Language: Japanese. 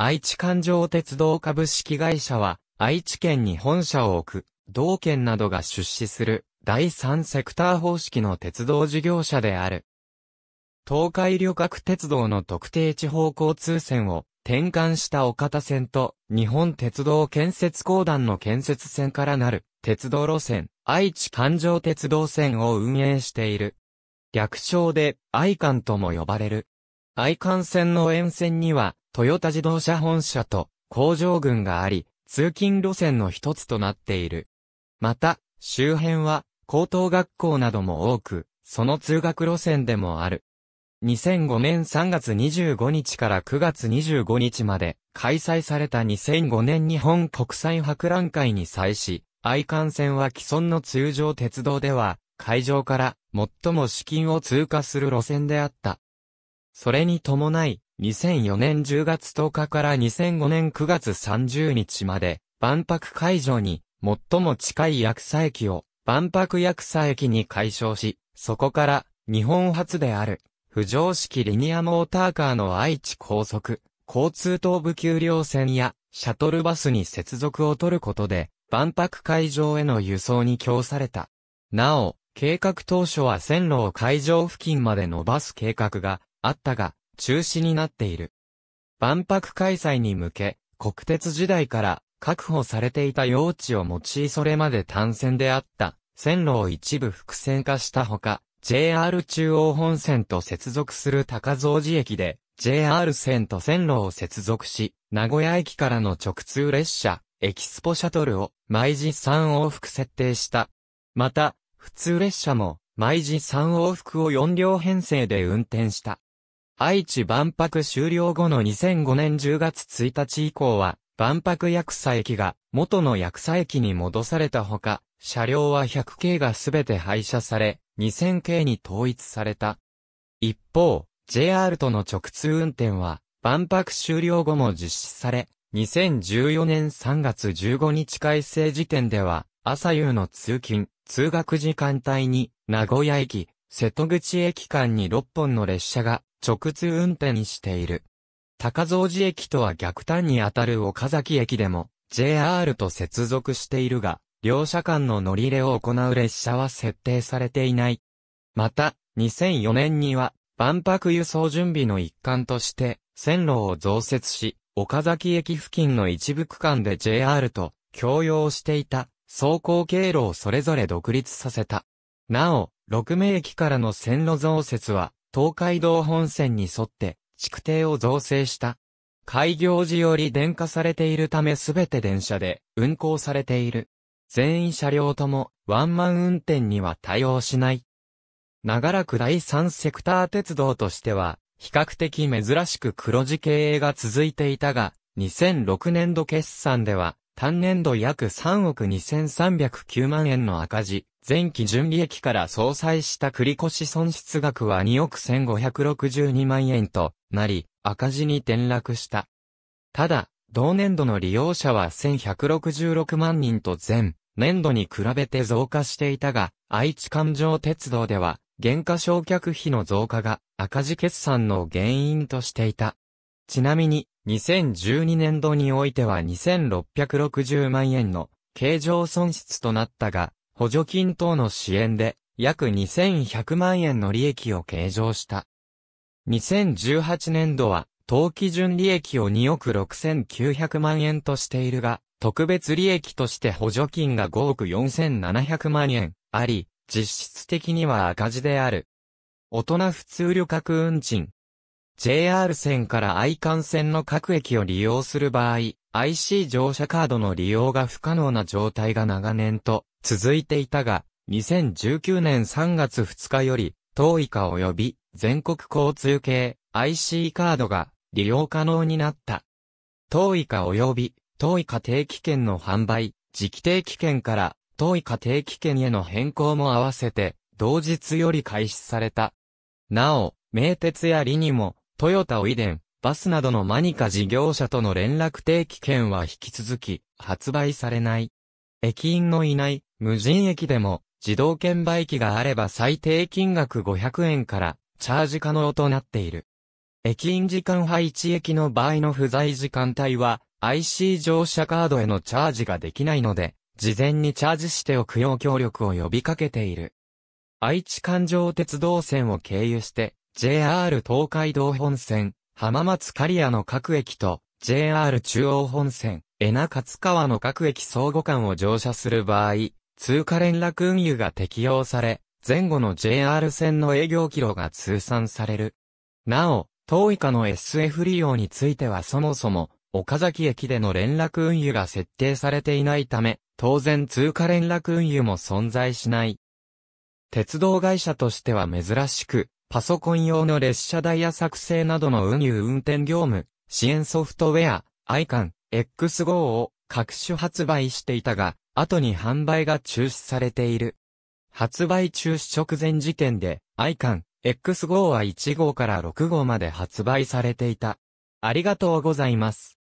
愛知環状鉄道株式会社は、愛知県に本社を置く、同県などが出資する、第三セクター方式の鉄道事業者である。東海旅客鉄道の特定地方交通線を転換した岡田線と日本鉄道建設公団の建設線からなる鉄道路線愛知環状鉄道線を運営している。略称で愛観とも呼ばれる。愛幹線の沿線には、トヨタ自動車本社と工場群があり、通勤路線の一つとなっている。また、周辺は、高等学校なども多く、その通学路線でもある。2005年3月25日から9月25日まで開催された2005年日本国際博覧会に際し、愛幹線は既存の通常鉄道では、会場から最も資金を通過する路線であった。それに伴い、2004年10月10日から2005年9月30日まで、万博会場に、最も近い役草駅を、万博役草駅に解消し、そこから、日本初である、不常式リニアモーターカーの愛知高速、交通東部丘陵線や、シャトルバスに接続を取ることで、万博会場への輸送に供された。なお、計画当初は線路を会場付近まで伸ばす計画があったが、中止になっている。万博開催に向け、国鉄時代から確保されていた用地を用いそれまで単線であった線路を一部複線化したほか、JR 中央本線と接続する高蔵寺駅で JR 線と線路を接続し、名古屋駅からの直通列車、エキスポシャトルを毎時3往復設定した。また、普通列車も毎時3往復を4両編成で運転した。愛知万博終了後の2005年10月1日以降は、万博薬草駅が元の薬草駅に戻されたほか、車両は100系がすべて廃車され、2000系に統一された。一方、JR との直通運転は、万博終了後も実施され、2014年3月15日改正時点では、朝夕の通勤、通学時間帯に、名古屋駅、瀬戸口駅間に6本の列車が直通運転している。高蔵寺駅とは逆端にあたる岡崎駅でも JR と接続しているが、両車間の乗り入れを行う列車は設定されていない。また、2004年には万博輸送準備の一環として線路を増設し、岡崎駅付近の一部区間で JR と共用していた走行経路をそれぞれ独立させた。なお、六名駅からの線路増設は、東海道本線に沿って、築堤を造成した。開業時より電化されているためすべて電車で運行されている。全員車両ともワンマン運転には対応しない。長らく第三セクター鉄道としては、比較的珍しく黒字経営が続いていたが、2006年度決算では、単年度約3億2309万円の赤字前期純利益から相殺した繰越損失額は2億1562万円となり、赤字に転落した。ただ、同年度の利用者は1166万人と前年度に比べて増加していたが、愛知環状鉄道では、減価償却費の増加が赤字決算の原因としていた。ちなみに、2012年度においては2660万円の経常損失となったが、補助金等の支援で約2100万円の利益を計上した。2018年度は、当期準利益を2億6900万円としているが、特別利益として補助金が5億4700万円あり、実質的には赤字である。大人普通旅客運賃。JR 線から愛幹線の各駅を利用する場合、IC 乗車カードの利用が不可能な状態が長年と続いていたが、2019年3月2日より、当以下及び全国交通系 IC カードが利用可能になった。当以下及び当以下定期券の販売、時期定期券から当以下定期券への変更も合わせて、同日より開始された。なお、名鉄やリニも、トヨタオイデン、バスなどのマニカ事業者との連絡定期券は引き続き、発売されない。駅員のいない無人駅でも自動券売機があれば最低金額500円からチャージ可能となっている。駅員時間配置駅の場合の不在時間帯は IC 乗車カードへのチャージができないので、事前にチャージしておくよう協力を呼びかけている。愛知環状鉄道線を経由して、JR 東海道本線、浜松刈谷の各駅と、JR 中央本線、江那勝川の各駅相互間を乗車する場合、通過連絡運輸が適用され、前後の JR 線の営業キロが通算される。なお、当以下の SF 利用についてはそもそも、岡崎駅での連絡運輸が設定されていないため、当然通過連絡運輸も存在しない。鉄道会社としては珍しく、パソコン用の列車ダイヤ作成などの運輸運転業務、支援ソフトウェア、ICAN X5 を各種発売していたが、後に販売が中止されている。発売中止直前時点で、ICAN X5 は1号から6号まで発売されていた。ありがとうございます。